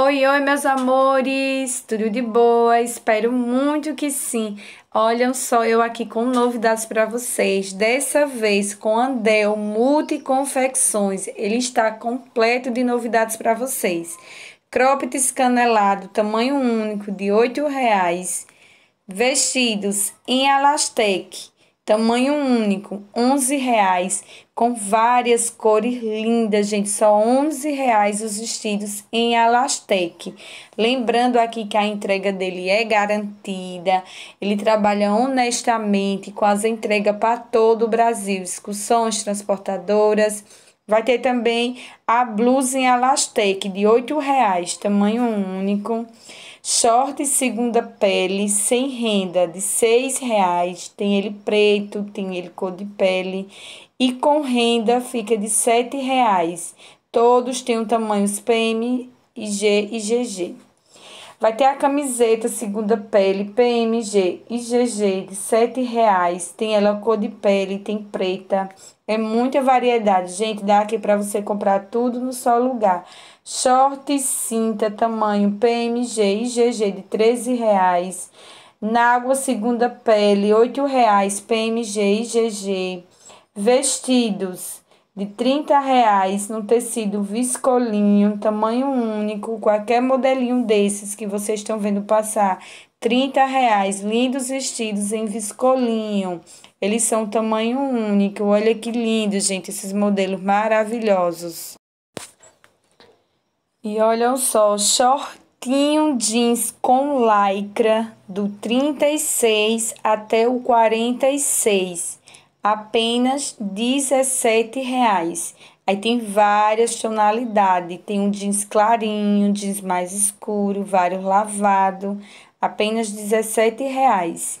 Oi, oi, meus amores! Tudo de boa? Espero muito que sim. Olham só, eu aqui com novidades para vocês. Dessa vez com Andel Multiconfecções. Ele está completo de novidades para vocês. Cropped canelado, tamanho único, de R$ reais. Vestidos em elastec tamanho único, 11 reais, com várias cores lindas, gente, só 11 reais os vestidos em alastec. Lembrando aqui que a entrega dele é garantida, ele trabalha honestamente com as entregas para todo o Brasil, discussões transportadoras, Vai ter também a blusa em alastec de R$ 8,00, tamanho único. Short segunda pele, sem renda, de seis reais. Tem ele preto, tem ele cor de pele. E com renda fica de sete reais. Todos têm tamanhos um tamanho PM, G e GG. Vai ter a camiseta segunda pele, PMG e GG de sete reais. Tem ela cor de pele, tem preta. É muita variedade. Gente, dá aqui para você comprar tudo no só lugar short e cinta tamanho PMG e GG de 13 reais. Na água segunda pele, 8 reais PMG e GG. Vestidos de 30 reais no tecido viscolinho, tamanho único, qualquer modelinho desses que vocês estão vendo passar, 30 reais, lindos vestidos em viscolinho. Eles são tamanho único, olha que lindo, gente, esses modelos maravilhosos. E olham só, shortinho jeans com lycra do 36 até o 46, apenas 17 reais. Aí tem várias tonalidades, tem um jeans clarinho, jeans mais escuro, vários lavado, apenas 17 reais.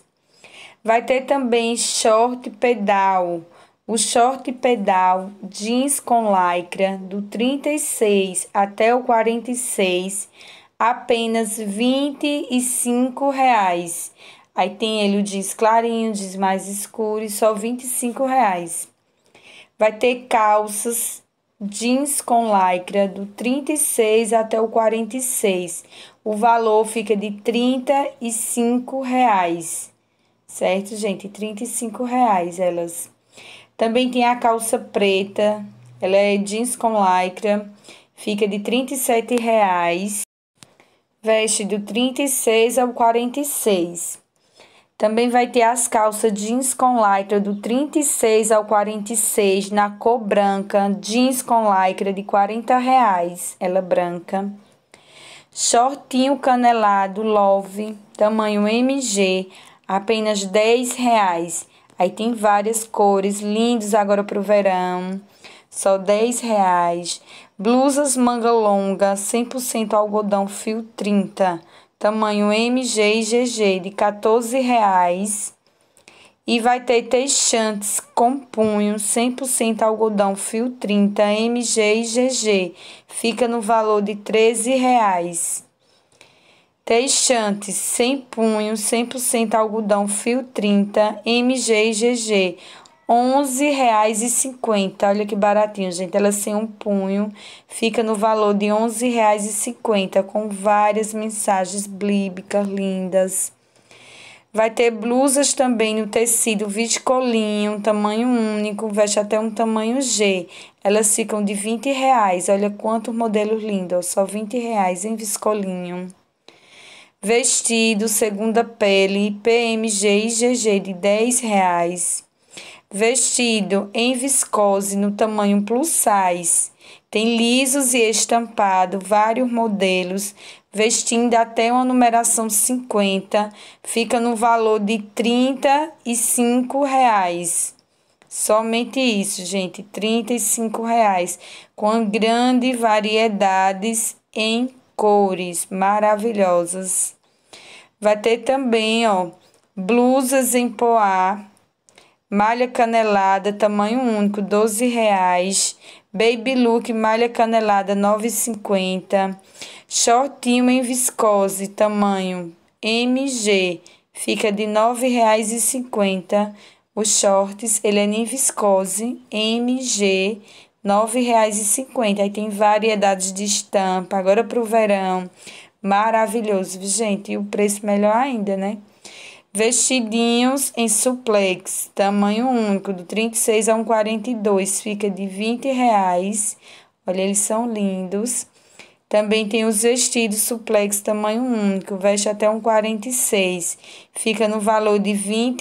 Vai ter também short pedal o short pedal jeans com lycra do 36 até o 46, apenas R$ 25. Aí tem ele o jeans clarinho, jeans mais escuro e só R$ 25. Vai ter calças jeans com lycra do 36 até o 46. O valor fica de R$ Reais. Certo, gente? R$ reais elas. Também tem a calça preta, ela é jeans com lycra, fica de R$ 37,00, veste do 36 ao 46. Também vai ter as calças jeans com lycra do 36 ao 46 na cor branca, jeans com lycra de 40 reais, ela branca. Shortinho canelado Love, tamanho MG, apenas 10 reais. Aí tem várias cores, lindos agora pro verão. Só 10 reais. Blusas manga longa, 100% algodão fio 30. Tamanho MG e GG de 14 reais. E vai ter teixantes com punho, 100% algodão fio 30, MG e GG. Fica no valor de 13 reais. Teixantes, sem punho, 100% algodão fio 30, MG e GG, R$ 11,50. Olha que baratinho, gente. Ela sem um punho, fica no valor de R$ 11,50, com várias mensagens bíblicas lindas. Vai ter blusas também no tecido viscolinho, tamanho único, veste até um tamanho G. Elas ficam de R$ reais. Olha quantos modelos lindos, só R$ reais em viscolinho. Vestido, segunda pele, PMG e GG de 10 reais. Vestido em viscose no tamanho plus size. Tem lisos e estampado, vários modelos, vestindo até uma numeração 50, fica no valor de R$ reais. Somente isso, gente, R$ reais, com grandes variedades em cores maravilhosas. Vai ter também, ó, blusas em poá, malha canelada, tamanho único, 12 reais. Baby look, malha canelada, 9,50. Shortinho em viscose, tamanho MG, fica de R$ 9,50. Os shorts, ele é em viscose, MG, R$ 9,50. Aí tem variedades de estampa, agora para o verão. Maravilhoso, gente. E o preço melhor ainda, né? Vestidinhos em suplex, tamanho único, do 36 a 42 fica de 20 reais. Olha, eles são lindos. Também tem os vestidos suplex tamanho único, veste até 46 fica no valor de R$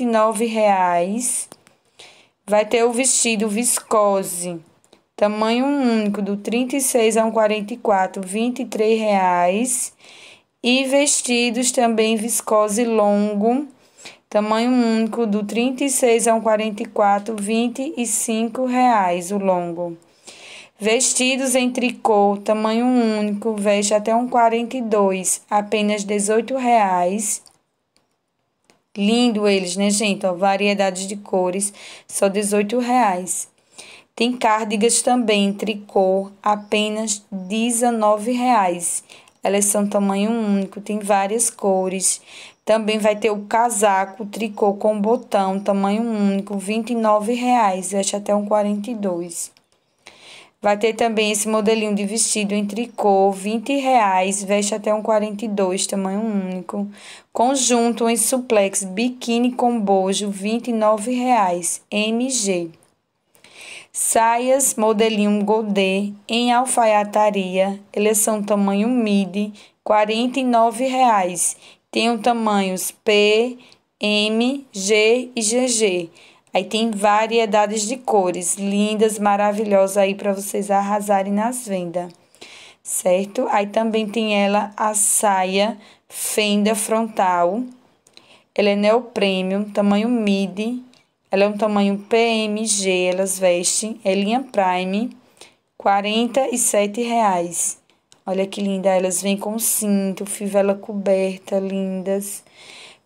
reais Vai ter o vestido viscose, Tamanho único do 36 a 44, R$ 23,00. E vestidos também viscose longo, tamanho único do 36 a 44, R$ 25,00 o longo. Vestidos em tricô, tamanho único, veste até um 42, apenas R$ 18,00. Lindo eles, né, gente? Ó, variedades de cores, só R$ 18,00. Tem cardigas também, tricô, apenas R$19,00. Elas é são tamanho único, tem várias cores. Também vai ter o casaco, tricô com botão, tamanho único, R$29,00. Veste até um 42. Vai ter também esse modelinho de vestido em tricô, R$20,00. reais, veste até um 42, tamanho único. Conjunto em suplex, biquíni com bojo, R$29,00. reais, MG. Saias modelinho godê em alfaiataria, elas são tamanho midi, R$ reais. Tem os tamanhos P, M, G e GG. Aí tem variedades de cores, lindas, maravilhosas aí para vocês arrasarem nas vendas. Certo? Aí também tem ela a saia fenda frontal. Ela é neoprêmio, tamanho midi, ela é um tamanho PMG, elas vestem, é linha Prime, R$ reais. Olha que linda, elas vêm com cinto, fivela coberta, lindas.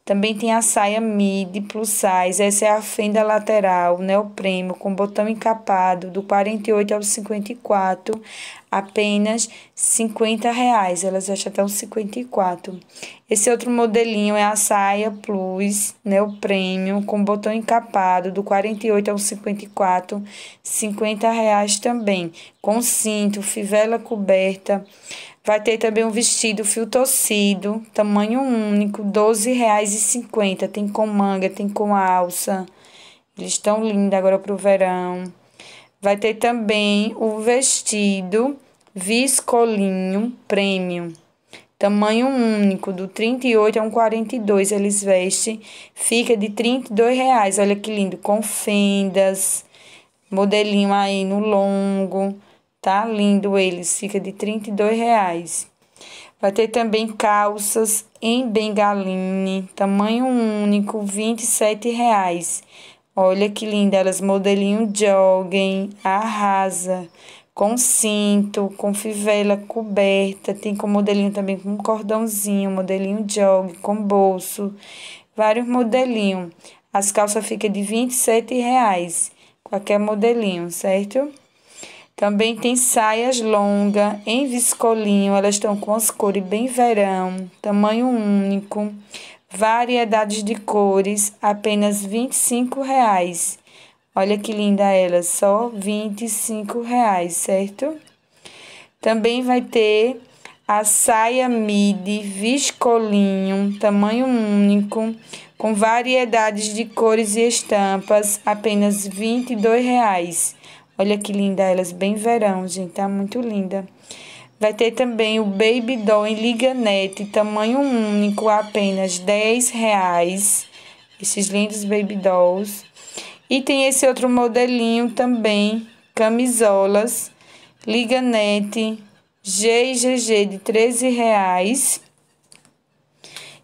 Também tem a saia midi plus size, essa é a fenda lateral, neopremo, né? com botão encapado do 48 ao 54, apenas 50 reais, elas acham até um 54. Esse outro modelinho é a saia plus neopremo, né? com botão encapado do 48 ao 54, 50 reais também, com cinto, fivela coberta, Vai ter também um vestido fio torcido, tamanho único, R$12,50. Tem com manga, tem com alça. Eles estão lindos agora para o verão. Vai ter também o vestido viscolinho premium. Tamanho único, do 38 a 1,42 eles vestem. Fica de R$32,00. reais. Olha que lindo, com fendas. Modelinho aí no longo. Tá lindo eles, fica de 32 reais. Vai ter também calças em bengaline, tamanho único, 27 reais. Olha que linda, elas modelinho jogging, arrasa, com cinto, com fivela coberta, tem com modelinho também com cordãozinho, modelinho jogging, com bolso, vários modelinhos. As calças ficam de 27 reais, qualquer modelinho, certo? Também tem saias longas em viscolinho, elas estão com as cores bem verão, tamanho único, variedades de cores, apenas R$ reais Olha que linda ela, só R$ reais certo? Também vai ter a saia midi viscolinho, tamanho único, com variedades de cores e estampas, apenas R$ reais Olha que linda elas, bem verão, gente, tá muito linda. Vai ter também o Baby Doll em Liganete, tamanho único, apenas 10 reais. Esses lindos Baby Dolls. E tem esse outro modelinho também, camisolas, Liganete, GGG de 13 reais.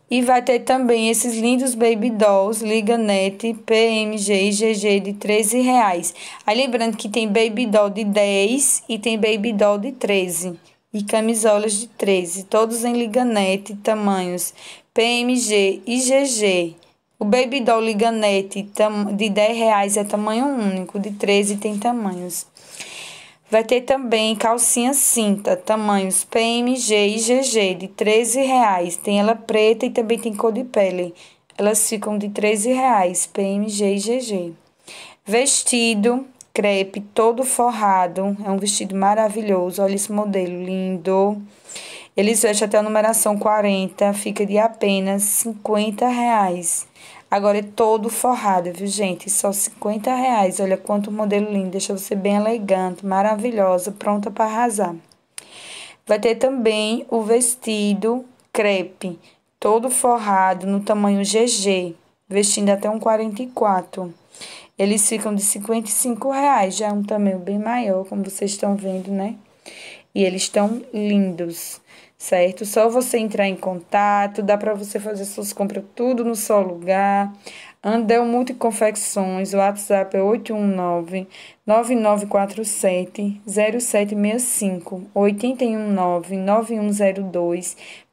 E vai ter também esses lindos Baby Dolls, Net, PMG e GG de 13 reais. Aí lembrando que tem Baby Doll de 10 e tem Baby Doll de 13. E camisolas de 13, todos em Liga Net, tamanhos PMG e GG. O Baby Doll Net de 10 reais é tamanho único, de 13 tem tamanhos. Vai ter também calcinha cinta, tamanhos PMG e GG de R$ reais. Tem ela preta e também tem cor de pele. Elas ficam de R$ reais, PMG e GG. Vestido crepe todo forrado, é um vestido maravilhoso. Olha esse modelo lindo. Eles vestem até a numeração 40, fica de apenas 50 reais. Agora é todo forrado, viu, gente? Só 50 reais. Olha quanto modelo lindo. Deixa você bem elegante, maravilhosa, pronta para arrasar. Vai ter também o vestido crepe, todo forrado no tamanho GG, vestindo até um 44. Eles ficam de 55 reais, já é um tamanho bem maior, como vocês estão vendo, né? E eles estão lindos, certo? Só você entrar em contato, dá para você fazer suas compras tudo no seu lugar. Andel Multiconfecções, o WhatsApp é 819-9947-0765,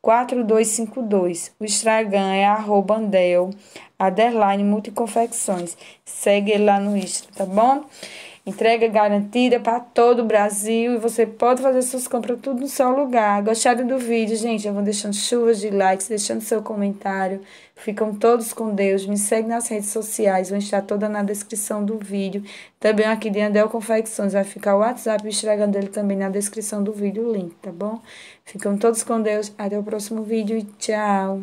819-9102-4252. O Instagram é arroba Andel, underline Multiconfecções. Segue lá no Insta, tá bom? Entrega garantida para todo o Brasil e você pode fazer suas compras tudo no seu lugar. Gostaram do vídeo, gente? Eu vão deixando chuvas de likes, deixando seu comentário. Ficam todos com Deus. Me segue nas redes sociais, vão estar toda na descrição do vídeo. Também aqui de Andel Confecções vai ficar o WhatsApp e o Instagram também na descrição do vídeo, o link, tá bom? Ficam todos com Deus. Até o próximo vídeo e tchau!